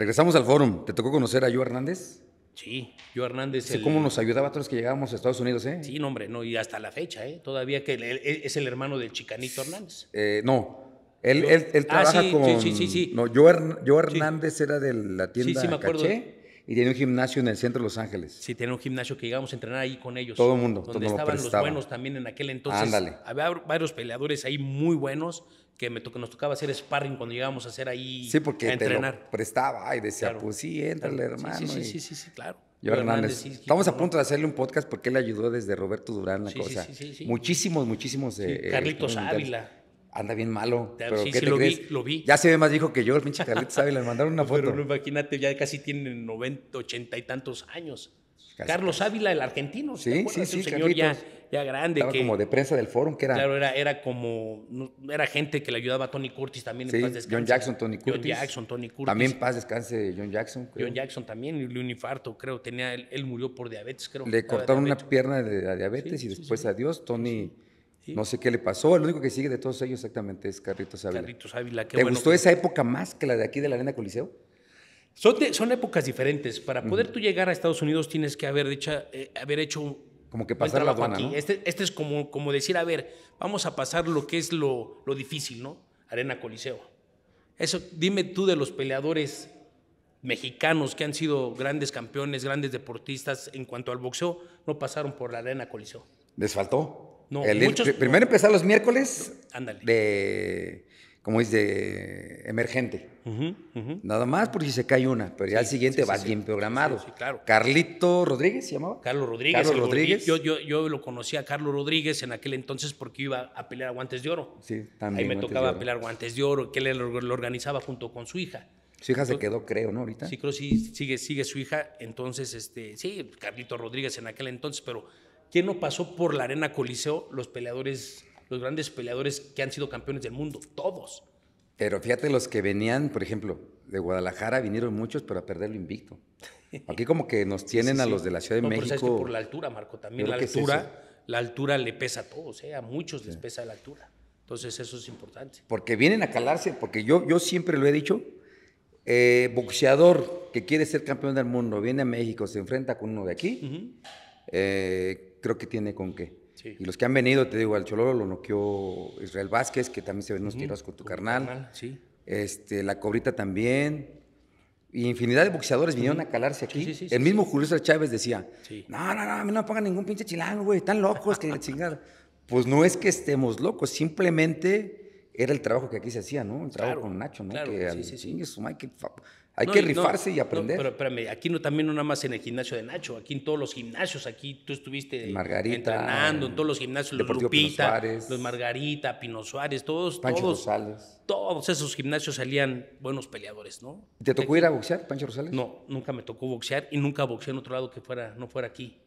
Regresamos al fórum. ¿Te tocó conocer a Joe Hernández? Sí, Joe Hernández. Sí, cómo nos ayudaba todos los que llegábamos a Estados Unidos, ¿eh? Sí, nombre, hombre, no, y hasta la fecha, ¿eh? Todavía que es el hermano del Chicanito Hernández. Eh, no, él, él, él ah, sí, Sí, sí, sí. No, yo, Hernández era de la tienda sí, sí, Caché y tenía un gimnasio en el centro de Los Ángeles. Sí, tenía un gimnasio que íbamos a entrenar ahí con ellos. Todo el mundo. Donde estaban los buenos también en aquel entonces. Ándale. Había varios peleadores ahí muy buenos que me nos tocaba hacer sparring cuando llegábamos a hacer ahí sí, porque a entrenar. prestaba y decía, pues sí, éntrale, hermano. Sí, sí, sí, sí, claro. Yo Hernández. Estamos a punto de hacerle un podcast porque él ayudó desde Roberto Durán la cosa. Muchísimos, muchísimos. de. Carlitos Ávila. Anda bien malo. Pero ¿qué lo vi, lo vi. Ya se ve más viejo que yo, el pinche Carlitos Ávila. Le mandaron una foto. Pero imagínate, ya casi tiene 90, 80 y tantos años. Carlos Ávila, el argentino. Sí, sí, sí. Un señor ya, grande. Estaba como de prensa del Foro, que era. Claro, era, era como. Era gente que le ayudaba a Tony Curtis también. En paz descanse, John Jackson, Tony Curtis. John Jackson, Tony Curtis. También paz descanse John Jackson. John Jackson también, le un infarto, creo. Tenía, él, murió por diabetes, creo. Le cortaron una pierna de diabetes y después adiós. Tony. No sé qué le pasó. El único que sigue de todos ellos exactamente es Carrito Ávila. Carrito Ávila, qué ¿Te gustó esa época más que la de aquí de la Arena Coliseo? Son, son épocas diferentes. Para poder tú llegar a Estados Unidos tienes que haber, eh, haber hecho como que pasar la aquí. Este, este, es como, como decir, a ver, vamos a pasar lo que es lo, lo difícil, ¿no? Arena Coliseo. Eso, dime tú de los peleadores mexicanos que han sido grandes campeones, grandes deportistas en cuanto al boxeo, no pasaron por la Arena Coliseo. ¿Les faltó? No, el, primero empezar los miércoles Ándale. de como dice, emergente. Nada más por si se cae una, pero ya al siguiente va bien programado. Carlito Rodríguez se llamaba. Carlos Rodríguez. Carlos Rodríguez. Yo, lo conocía a Carlos Rodríguez en aquel entonces porque iba a pelear a guantes de oro. Sí, también. Ahí me tocaba pelear guantes de oro, que él lo, organizaba junto con su hija. Su hija se quedó, creo, ¿no? Ahorita. Sí, creo sí, sigue, sigue su hija. Entonces, este, sí, Carlito Rodríguez en aquel entonces, pero ¿quién no pasó por la Arena Coliseo? Los peleadores los grandes peleadores que han sido campeones del mundo, todos. Pero fíjate, los que venían, por ejemplo, de Guadalajara vinieron muchos, pero a perderlo invicto. Aquí como que nos tienen a los de la Ciudad de México. por la altura, Marco, también la altura, la altura le pesa a todos, ¿eh? a muchos les pesa la altura. Entonces eso es importante. Porque vienen a calarse, porque yo, yo siempre lo he dicho, eh, boxeador que quiere ser campeón del mundo, viene a México, se enfrenta con uno de aquí, eh, creo que tiene con qué. Y los que han venido, te digo, al Chololo lo noqueó Israel Vázquez, que también se ven unos tiros con tu, carnal. Este, la Cobrita también. infinidad de boxeadores vinieron a calarse aquí. el mismo Julio César Chávez decía, no, no, no, a mí no me pongan ningún pinche chilango, güey, están locos que chingada. Pues no es que estemos locos, simplemente era el trabajo que aquí se hacía, ¿no? El trabajo con Nacho, ¿no? Claro, sí, sí, sí. hay que, rifarse y aprender. pero espérame, aquí no, también no nada más en el gimnasio de Nacho, aquí en todos los gimnasios, aquí tú estuviste entrenando en todos los gimnasios, los Lupita, los Margarita, Pino Suárez, todos, Pancho todos, Rosales. todos esos gimnasios salían buenos peleadores, ¿no? ¿Te tocó ir a boxear, Pancho Rosales? No, nunca me tocó boxear y nunca boxeé en otro lado que fuera, no fuera aquí.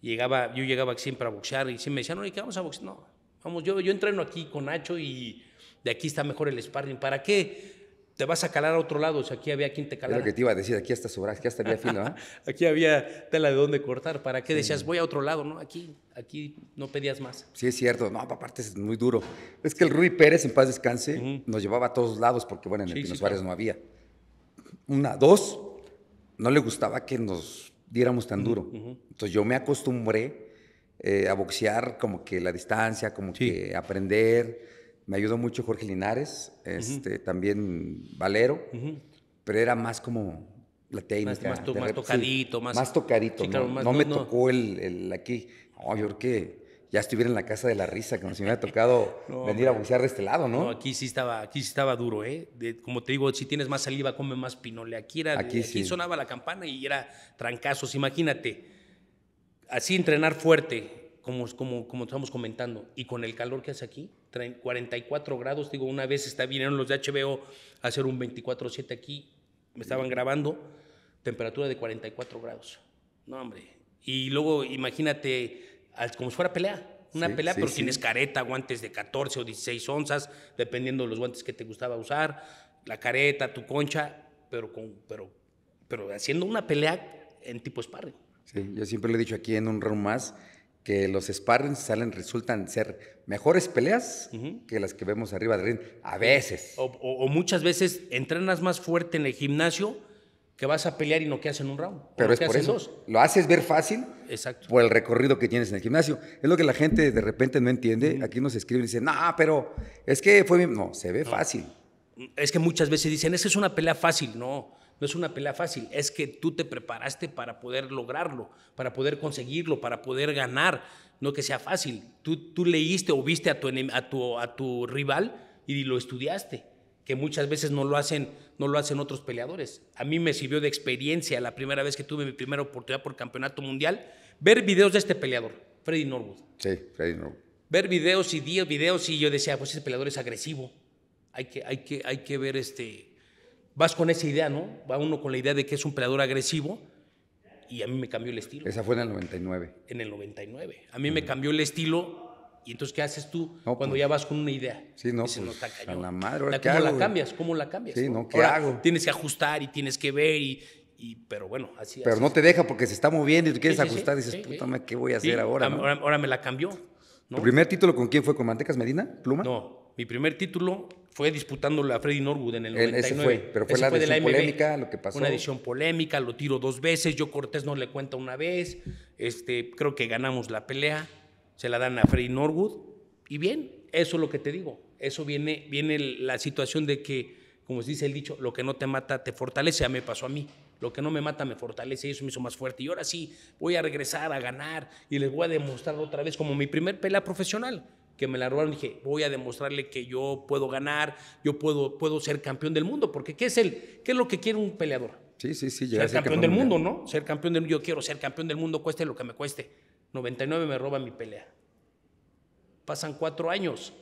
Llegaba, yo llegaba siempre a boxear y siempre me decían, no, ¿y qué vamos a boxear? No, vamos, yo, yo entreno aquí con Nacho y de aquí está mejor el sparring. ¿Para qué? Te vas a calar a otro lado, o aquí había quien te calara. lo que te iba a decir, aquí hasta sobras, aquí hasta había fino, ¿ah? aquí había tela de dónde cortar. ¿Para qué decías, voy a otro lado? No, aquí, aquí no pedías más. Sí, es cierto, no, aparte es muy duro. Es que el Rui Pérez, en paz descanse, nos llevaba a todos lados, porque bueno, en el Pino no había. Una, dos, no le gustaba que nos diéramos tan duro. Entonces yo me acostumbré eh, a boxear como que la distancia, como que aprender me ayudó mucho Jorge Linares, este, también Valero, pero era más como la técnica. Más, más, tocadito, más, tocadito. no, me tocó el, aquí. yo creo que ya estuviera en la casa de la risa, como si me hubiera tocado venir a bucear de este lado, ¿no? No, aquí sí estaba, aquí sí estaba duro, ¿eh? como te digo, si tienes más saliva, come más pinole. Aquí era, aquí, sonaba la campana y era trancazos, imagínate. Así entrenar fuerte, como, como, como estamos comentando, y con el calor que hace aquí, 44 grados, digo, una vez está, vinieron los de HBO a hacer un 24-7 aquí, me estaban grabando, temperatura de 44 grados. No, hombre. Y luego imagínate, como si fuera pelea, una pelea, pero tienes careta, guantes de 14 o 16 onzas, dependiendo de los guantes que te gustaba usar, la careta, tu concha, pero, con, pero, pero haciendo una pelea en tipo sparring. Sí, yo siempre le he dicho aquí en un round más, que los sparrings salen, resultan ser mejores peleas que las que vemos arriba del ring, a veces. O, muchas veces entrenas más fuerte en el gimnasio que vas a pelear y no que hacen un round. Pero es por eso. Lo haces ver fácil por el recorrido que tienes en el gimnasio. Es lo que la gente de repente no entiende. Aquí nos escriben y dicen, no, pero es que fue... No, se ve fácil. Es que muchas veces dicen, es que es una pelea fácil. No, no es una pelea fácil, es que tú te preparaste para poder lograrlo, para poder conseguirlo, para poder ganar, no que sea fácil. Tú, tú leíste o viste a tu, rival y lo estudiaste, que muchas veces no lo, hacen, no lo hacen otros peleadores. A mí me sirvió de experiencia la primera vez que tuve mi primera oportunidad por campeonato mundial, ver videos de este peleador, Freddy Norwood. Sí, Freddy Norwood. Ver videos y videos y yo decía, pues ese peleador es agresivo, hay que, hay que, hay que ver este vas con esa idea, ¿no? Va uno con la idea de que es un peleador agresivo y a mí me cambió el estilo. Esa fue en el 99. En el 99. A mí me cambió el estilo y entonces ¿qué haces tú cuando pues, ya vas con una idea? Sí, no, pues, está la madre, ¿cómo la cambias? ¿Cómo la cambias? Sí, no, ¿qué hago? Tienes que ajustar y tienes que ver y, pero bueno, así Pero no te deja porque se está moviendo y tú quieres ajustar y dices, "Puta, ¿qué voy a hacer ahora?" Ahora, ahora me la cambió. ¿Tu primer título con quién fue con Mantecas Medina? ¿Pluma? No, mi primer título fue disputándolo a Freddy Norwood en el 99. Ese fue, pero fue, la, polémica, lo que pasó. Una edición polémica, lo tiro dos veces, yo Cortés no le cuenta una vez, este, creo que ganamos la pelea, se la dan a Freddy Norwood, y bien, eso es lo que te digo, eso viene, viene la situación de que, como se dice el dicho, lo que no te mata te fortalece, ya me pasó a mí, lo que no me mata me fortalece, y eso me hizo más fuerte, y ahora sí, voy a regresar a ganar, y les voy a demostrar otra vez como mi primer pelea profesional, que me la robaron, dije, voy a demostrarle que yo puedo ganar, yo puedo, puedo ser campeón del mundo, porque ¿qué es, el, qué es lo que quiere un peleador? Sí, sí, sí, ser, campeón, del mundo, ¿no? Ser campeón del mundo, yo quiero ser campeón del mundo, cueste lo que me cueste. 99 me roba mi pelea. Pasan cuatro años.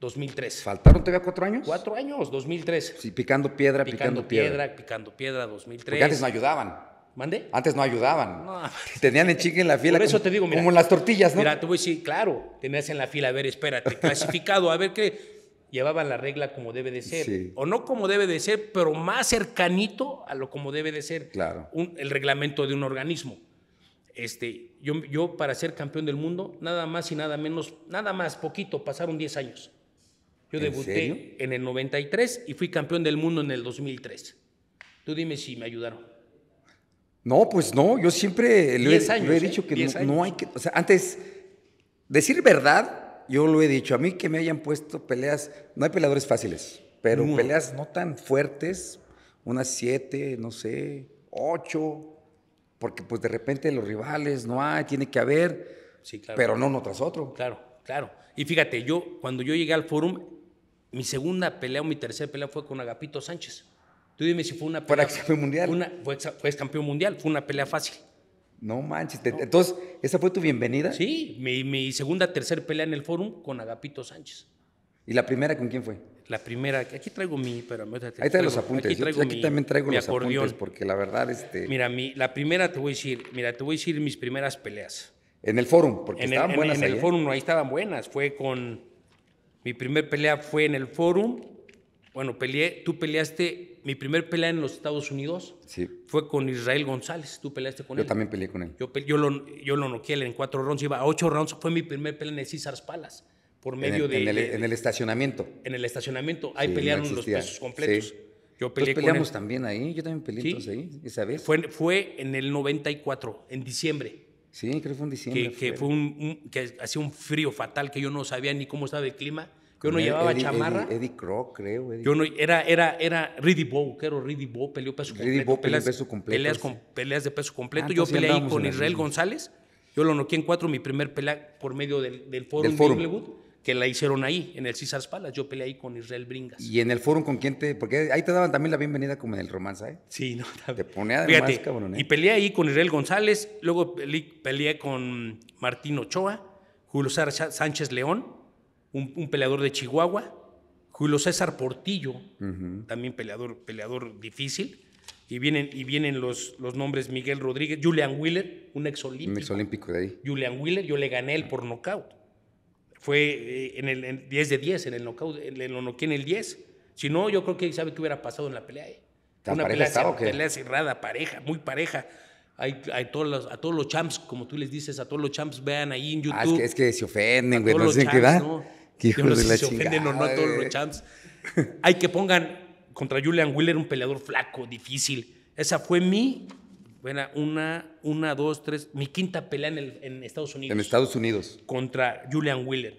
2003. ¿Faltaron todavía cuatro años? Cuatro años, 2003. Sí, picando piedra, picando, picando piedra. Picando piedra, 2003. Porque antes no ayudaban. ¿Mande? Antes no ayudaban. Tenían el chique en la fila. eso como, te digo, mira. las tortillas, ¿no? Mira, te voy a decir, claro, tenías en la fila, a ver, espérate, clasificado, a ver qué llevaban la regla como debe de ser. O no como debe de ser, pero más cercanito a lo como debe de ser claro. el reglamento de un organismo. Este, yo, yo para ser campeón del mundo, nada más y nada menos, nada más poquito, pasaron 10 años. Yo debuté en el 93 y fui campeón del mundo en el 2003. Tú dime si me ayudaron. No, pues no, yo siempre le, he, ¿eh? dicho que no, hay que, o sea, antes, decir verdad, yo lo he dicho, a mí que me hayan puesto peleas, no hay peleadores fáciles, pero peleas no tan fuertes, unas siete, no sé, ocho, porque pues de repente los rivales no hay, tiene que haber, sí, claro, pero no uno tras otro. Claro, claro. Y fíjate, yo cuando yo llegué al fórum, mi segunda pelea o mi tercera pelea fue con Agapito Sánchez. Tú dime si fue una pelea. ¿Para que fue mundial? fue, campeón mundial, fue una pelea fácil. No manches. Entonces, ¿esa fue tu bienvenida? Sí, mi, segunda, tercera pelea en el Fórum con Agapito Sánchez. ¿Y la primera con quién fue? La primera, aquí traigo mi, pero ahí te los apuntes. Aquí, traigo también traigo los apuntes porque la verdad, este. Mira, mi, la primera te voy a decir, mira, te voy a decir mis primeras peleas. En el fórum, porque estaban buenas. En, ahí, el ¿eh? fórum, ahí estaban buenas. Fue con mi primer pelea fue en el fórum. Bueno, peleé, tú peleaste mi primer pelea en los Estados Unidos fue con Israel González. Tú peleaste con él. Yo también peleé con él. Yo, lo, yo lo en cuatro rounds, iba a ocho rounds. Fue mi primer pelea en el César Palas. Por medio en el, de, en el, estacionamiento. En el estacionamiento. Ahí pelearon los pesos completos. Yo peleé con él. también ahí. Yo también peleé entonces ahí, esa vez. Fue, en el 94, en diciembre. Sí, creo que fue en diciembre. Que, que hacía un frío fatal que yo no sabía ni cómo estaba el clima que uno llevaba chamarra. Eddie, Eddie creo. Eddie. era, era, era Riddy Bow, que era Riddy Bow, peleó peso completo. peso completo. Peleas, con, peleas de peso completo. Ah, yo peleé ahí con Israel González. Yo lo noqué en cuatro, mi primer pelea por medio del, del foro de Hollywood, que la hicieron ahí, en el César Palace Yo peleé ahí con Israel Bringas. ¿Y en el foro con quién te.? Porque ahí te daban también la bienvenida como en el romance, ¿eh? Sí, no, Te ponía de cabrón, ¿eh? Y peleé ahí con Israel González, luego peleé con Martín Ochoa, Julio Sánchez León, un, peleador de Chihuahua, Julio César Portillo, también peleador, peleador difícil. Y vienen, y vienen los, los nombres Miguel Rodríguez, Julian Wheeler, un exolímpico. Un exolímpico de ahí. Julian Wheeler, yo le gané él por nocaut. Fue eh, en el 10 de 10, en el nocaut, le lo noqué en el 10. Si no, yo creo que sabe qué hubiera pasado en la pelea. Eh? ahí Una pelea, pelea cerrada, pareja, muy pareja. Hay, todos a todos los champs, como tú les dices, a todos los champs, vean ahí en ah, YouTube. es, que, se ofenden, güey, no sé qué de la si se ofenden a todos los Hay que pongan contra Julian Wheeler un peleador flaco, difícil. Esa fue mi, bueno, una, una, dos, tres, mi quinta pelea en, en Estados Unidos. En Estados Unidos. Contra Julian Wheeler.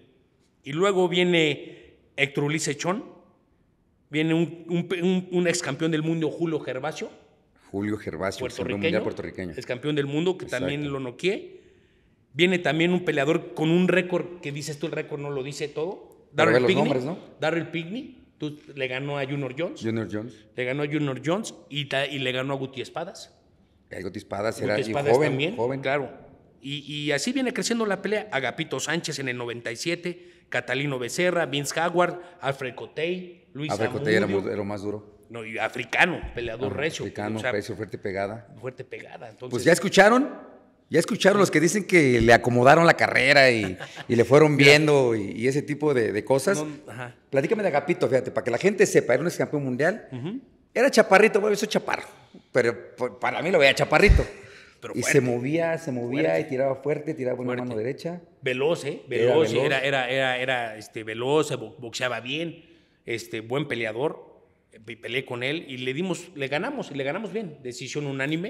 Y luego viene Héctor Ulises Chon, viene un, un, ex campeón del mundo, Julio Gervasio. Julio Gervasio, puertorriqueño, mundial puertorriqueño. Ex campeón del mundo, que también lo noqueé. Viene también un peleador con un récord que dices tú, el récord no lo dice todo. Darryl Pigney, ¿no? tú, le ganó a Junior Jones. Junior Jones. Le ganó a Junior Jones y, y le ganó a Guti Espadas. Guti Espadas era Guti joven, joven. Claro. Y, así viene creciendo la pelea. Agapito Sánchez en el 97, Catalino Becerra, Vince Howard, Alfred Cotey, Luis Alfred Cotey era, lo más duro. No, y africano, peleador ah, Africano, fuerte pegada. Fuerte pegada. pues ya escucharon, ya escucharon los que dicen que le acomodaron la carrera y, le fueron viendo y, ese tipo de, cosas. ajá. Platícame de Agapito, fíjate, para que la gente sepa, era un ex campeón mundial. Era chaparrito, bueno, eso chaparro, pero para mí lo veía chaparrito. y se movía, se movía y tiraba fuerte, tiraba con la mano derecha. Veloz, ¿eh? Veloz, era, era, era, este, veloz, boxeaba bien, este, buen peleador. Peleé con él y le dimos, le ganamos, y le ganamos bien. Decisión unánime.